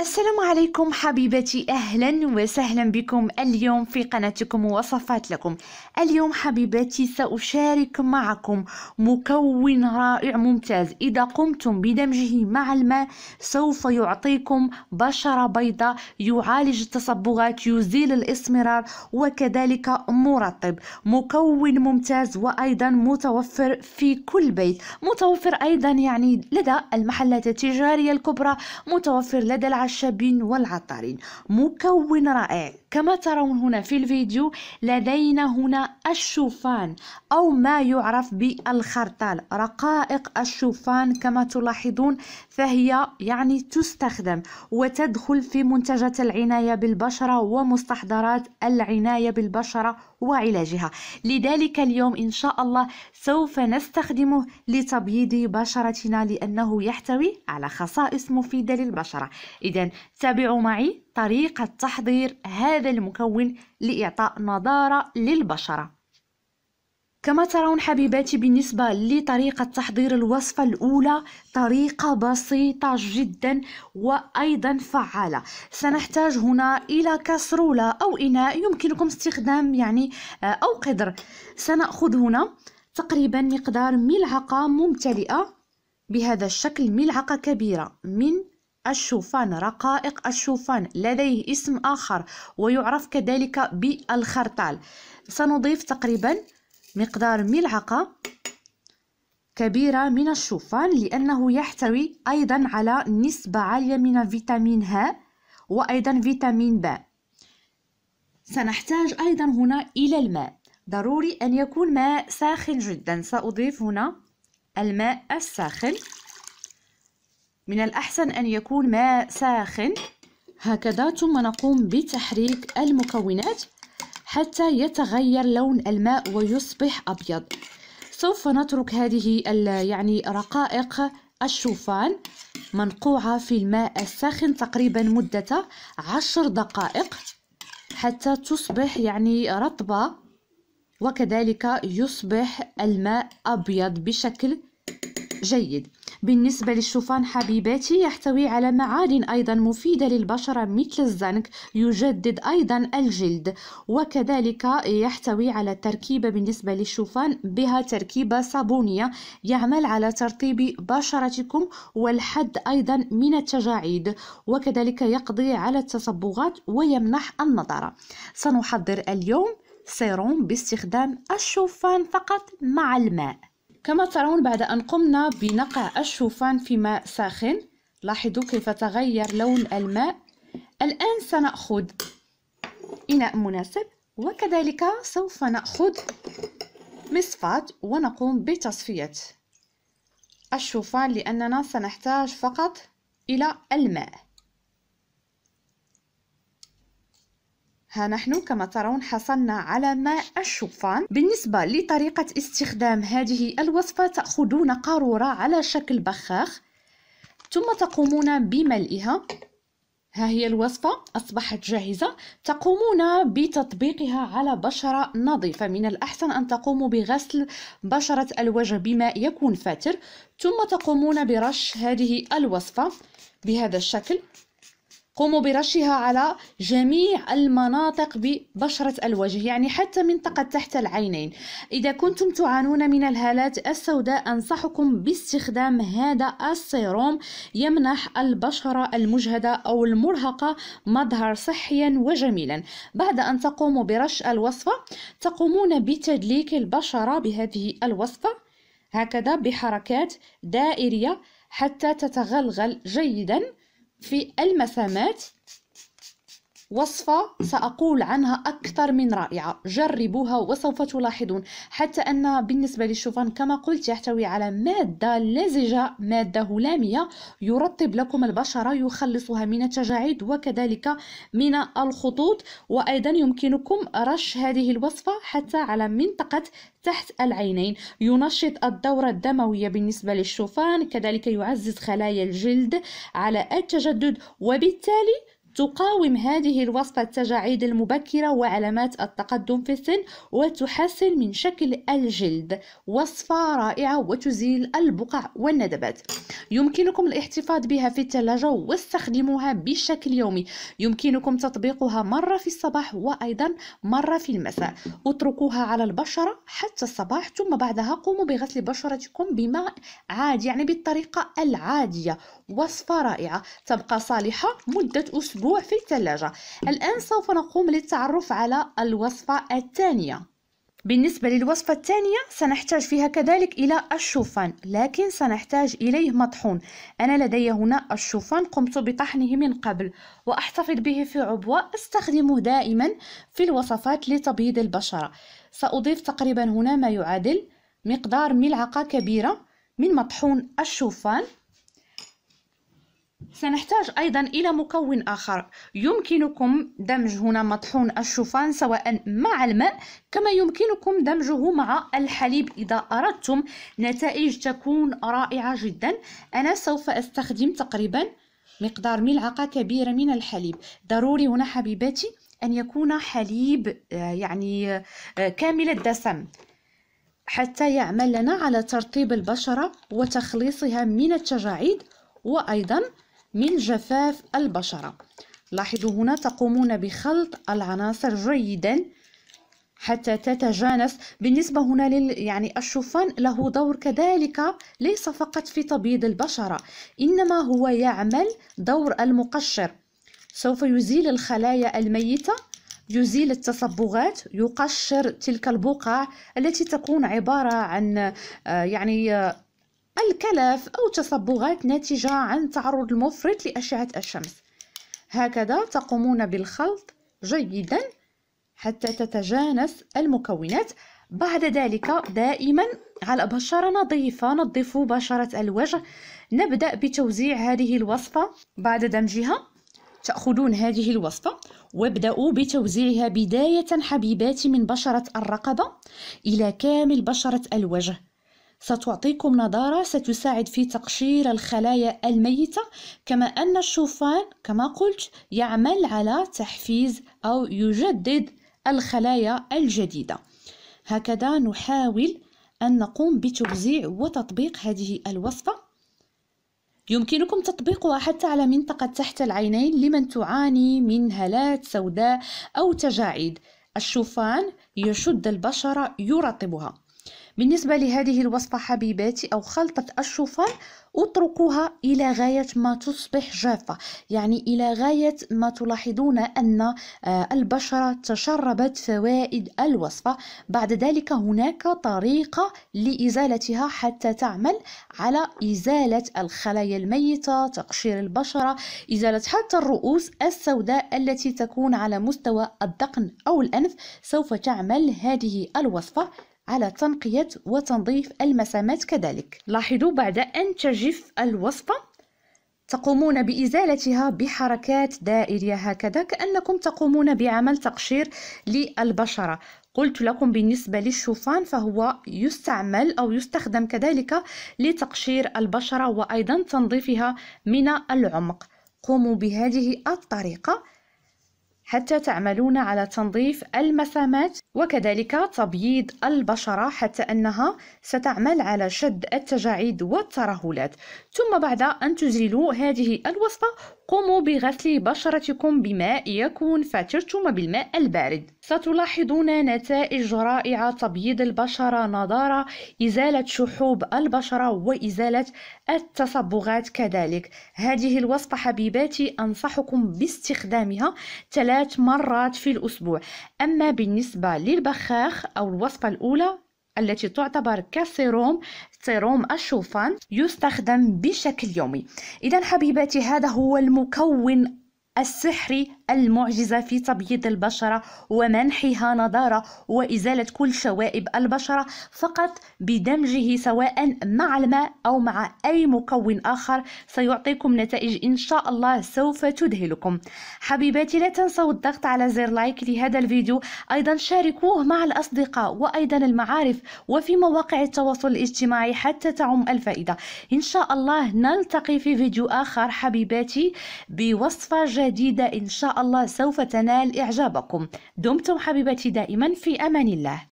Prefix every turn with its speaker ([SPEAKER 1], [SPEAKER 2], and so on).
[SPEAKER 1] السلام عليكم حبيبتي اهلا وسهلا بكم اليوم في قناتكم وصفات لكم اليوم حبيبتي ساشارك معكم مكون رائع ممتاز اذا قمتم بدمجه مع الماء سوف يعطيكم بشره بيضاء يعالج التصبغات يزيل الاسمرار وكذلك مرطب مكون ممتاز وايضا متوفر في كل بيت متوفر ايضا يعني لدى المحلات التجاريه الكبرى متوفر لدى العشرة خشب والعطارين مكون رائع كما ترون هنا في الفيديو لدينا هنا الشوفان أو ما يعرف بالخرطال رقائق الشوفان كما تلاحظون فهي يعني تستخدم وتدخل في منتجات العناية بالبشرة ومستحضرات العناية بالبشرة وعلاجها لذلك اليوم إن شاء الله سوف نستخدمه لتبييض بشرتنا لأنه يحتوي على خصائص مفيدة للبشرة إذا تابعوا معي طريقة تحضير هذا المكون لإعطاء نضارة للبشرة كما ترون حبيباتي بالنسبة لطريقة تحضير الوصفة الأولى طريقة بسيطة جدا وأيضا فعالة سنحتاج هنا إلى كسرولة أو إناء يمكنكم استخدام يعني آه، أو قدر سنأخذ هنا تقريبا مقدار ملعقة ممتلئة بهذا الشكل ملعقة كبيرة من الشوفان رقائق الشوفان لديه اسم آخر ويعرف كذلك بالخرطال سنضيف تقريبا مقدار ملعقة كبيرة من الشوفان لأنه يحتوي أيضا على نسبة عالية من فيتامين ه وأيضا فيتامين ب سنحتاج أيضا هنا إلى الماء ضروري أن يكون ماء ساخن جدا سأضيف هنا الماء الساخن من الأحسن أن يكون ماء ساخن هكذا ثم نقوم بتحريك المكونات حتى يتغير لون الماء ويصبح أبيض سوف نترك هذه يعني رقائق الشوفان منقوعة في الماء الساخن تقريبا مدة عشر دقائق حتى تصبح يعني رطبة وكذلك يصبح الماء أبيض بشكل جيد بالنسبة للشوفان حبيباتي يحتوي على معادن أيضا مفيدة للبشرة مثل الزنك يجدد أيضا الجلد وكذلك يحتوي على تركيبة بالنسبة للشوفان بها تركيبة صابونية يعمل على ترطيب بشرتكم والحد أيضا من التجاعيد وكذلك يقضي على التصبغات ويمنح النظرة سنحضر اليوم سيروم باستخدام الشوفان فقط مع الماء كما ترون بعد أن قمنا بنقع الشوفان في ماء ساخن لاحظوا كيف تغير لون الماء الآن سنأخذ إناء مناسب وكذلك سوف نأخذ مصفاة ونقوم بتصفية الشوفان لأننا سنحتاج فقط إلى الماء ها نحن كما ترون حصلنا على ماء الشوفان بالنسبة لطريقة استخدام هذه الوصفة تأخذون قارورة على شكل بخاخ ثم تقومون بملئها ها هي الوصفة أصبحت جاهزة تقومون بتطبيقها على بشرة نظيفة من الأحسن أن تقوموا بغسل بشرة الوجه بماء يكون فاتر ثم تقومون برش هذه الوصفة بهذا الشكل قوموا برشها على جميع المناطق ببشرة الوجه يعني حتى منطقة تحت العينين إذا كنتم تعانون من الهالات السوداء أنصحكم باستخدام هذا السيروم يمنح البشرة المجهدة أو المرهقة مظهر صحيا وجميلا بعد أن تقوموا برش الوصفة تقومون بتدليك البشرة بهذه الوصفة هكذا بحركات دائرية حتى تتغلغل جيداً في المسامات وصفة سأقول عنها أكثر من رائعة جربوها وسوف تلاحظون حتى أن بالنسبة للشوفان كما قلت يحتوي على مادة لزجة مادة هلامية يرطب لكم البشرة يخلصها من التجاعيد وكذلك من الخطوط وأيضا يمكنكم رش هذه الوصفة حتى على منطقة تحت العينين ينشط الدورة الدموية بالنسبة للشوفان كذلك يعزز خلايا الجلد على التجدد وبالتالي تقاوم هذه الوصفة التجاعيد المبكرة وعلامات التقدم في السن وتحسن من شكل الجلد وصفة رائعة وتزيل البقع والندبات يمكنكم الاحتفاظ بها في الثلاجة واستخدموها بشكل يومي يمكنكم تطبيقها مرة في الصباح وأيضا مرة في المساء اتركوها على البشرة حتى الصباح ثم بعدها قوموا بغسل بشرتكم بماء عادي يعني بالطريقة العادية وصفة رائعة تبقى صالحة مدة أسبوع في الثلاجة الآن سوف نقوم للتعرف على الوصفة الثانية بالنسبة للوصفة الثانية سنحتاج فيها كذلك إلى الشوفان لكن سنحتاج إليه مطحون أنا لدي هنا الشوفان قمت بطحنه من قبل وأحتفظ به في عبوة أستخدمه دائما في الوصفات لتبييض البشرة سأضيف تقريبا هنا ما يعادل مقدار ملعقة كبيرة من مطحون الشوفان سنحتاج أيضا إلى مكون آخر يمكنكم دمج هنا مطحون الشوفان سواء مع الماء كما يمكنكم دمجه مع الحليب إذا أردتم نتائج تكون رائعة جدا أنا سوف أستخدم تقريبا مقدار ملعقة كبيرة من الحليب ضروري هنا حبيباتي أن يكون حليب آه، يعني آه، كامل الدسم حتى يعمل لنا على ترطيب البشرة وتخليصها من التجاعيد وأيضا من جفاف البشرة لاحظوا هنا تقومون بخلط العناصر جيدا حتى تتجانس بالنسبة هنا لل يعني الشوفان له دور كذلك ليس فقط في تبييض البشرة إنما هو يعمل دور المقشر سوف يزيل الخلايا الميتة يزيل التصبغات يقشر تلك البقع التي تكون عبارة عن آه، يعني آه، الكلف أو تصبغات ناتجة عن تعرض المفرط لأشعة الشمس هكذا تقومون بالخلط جيدا حتى تتجانس المكونات بعد ذلك دائما على بشرة نظيفة نظف بشرة الوجه نبدأ بتوزيع هذه الوصفة بعد دمجها تأخذون هذه الوصفة وابدأوا بتوزيعها بداية حبيباتي من بشرة الرقبة إلى كامل بشرة الوجه ستعطيكم نضارة ستساعد في تقشير الخلايا الميتة كما أن الشوفان كما قلت يعمل على تحفيز أو يجدد الخلايا الجديدة هكذا نحاول أن نقوم بتوزيع وتطبيق هذه الوصفة يمكنكم تطبيقها حتى على منطقة تحت العينين لمن تعاني من هالات سوداء أو تجاعيد الشوفان يشد البشرة يرطبها بالنسبة لهذه الوصفة حبيباتي أو خلطة الشوفان اتركوها إلى غاية ما تصبح جافة يعني إلى غاية ما تلاحظون أن آه، البشرة تشربت فوائد الوصفة بعد ذلك هناك طريقة لإزالتها حتى تعمل على إزالة الخلايا الميتة تقشير البشرة إزالة حتى الرؤوس السوداء التي تكون على مستوى الذقن أو الأنف سوف تعمل هذه الوصفة على تنقية وتنظيف المسامات كذلك لاحظوا بعد أن تجف الوصفة تقومون بإزالتها بحركات دائرية هكذا كأنكم تقومون بعمل تقشير للبشرة قلت لكم بالنسبة للشوفان فهو يستعمل أو يستخدم كذلك لتقشير البشرة وأيضا تنظيفها من العمق قوموا بهذه الطريقة حتى تعملون على تنظيف المسامات وكذلك تبييض البشرة حتى أنها ستعمل على شد التجاعيد والترهلات ثم بعد أن تزيلوا هذه الوصفة قوموا بغسل بشرتكم بماء يكون فاترتم بالماء البارد ستلاحظون نتائج رائعة تبييض البشرة نضارة إزالة شحوب البشرة وإزالة التصبغات كذلك هذه الوصفة حبيباتي أنصحكم باستخدامها ثلاث مرات في الأسبوع أما بالنسبة للبخاخ أو الوصفة الأولى التي تعتبر كسيروم سيروم الشوفان يستخدم بشكل يومي إذا حبيباتي هذا هو المكون السحري المعجزة في تبييض البشرة ومنحها نضارة وإزالة كل شوائب البشرة فقط بدمجه سواء مع الماء أو مع أي مكون آخر سيعطيكم نتائج إن شاء الله سوف تذهلكم حبيباتي لا تنسوا الضغط على زر لايك لهذا الفيديو أيضا شاركوه مع الأصدقاء وأيضا المعارف وفي مواقع التواصل الاجتماعي حتى تعم الفائدة إن شاء الله نلتقي في فيديو آخر حبيباتي بوصفة جديدة إن شاء الله سوف تنال إعجابكم دمتم حبيبتي دائما في أمان الله